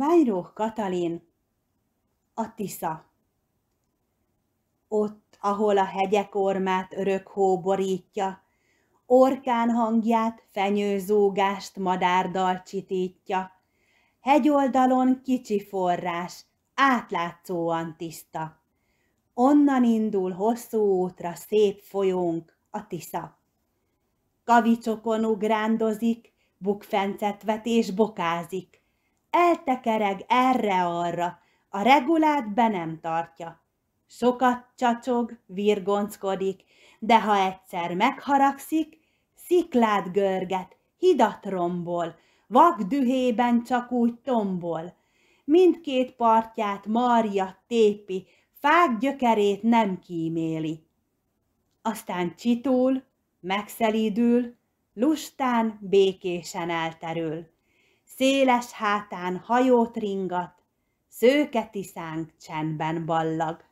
Weinruch Katalin, a Tisza. Ott, ahol a hegyek ormát örök hó borítja, orkán hangját fenyőzógást madárdal csitítja, hegyoldalon kicsi forrás, átlátszóan tiszta. Onnan indul hosszú útra szép folyónk, a Tisza. Kavicsokon ugrándozik, vet és bokázik, eltekereg erre-arra, a regulát be nem tartja. Sokat csacsog, virgonckodik, de ha egyszer megharagszik, sziklát görget, hidat rombol, vak dühében csak úgy tombol. Mindkét partját marja tépi, fák gyökerét nem kíméli. Aztán csitul, megszelídül, lustán békésen elterül széles hátán hajót ringat, szőke tiszánk csendben ballag.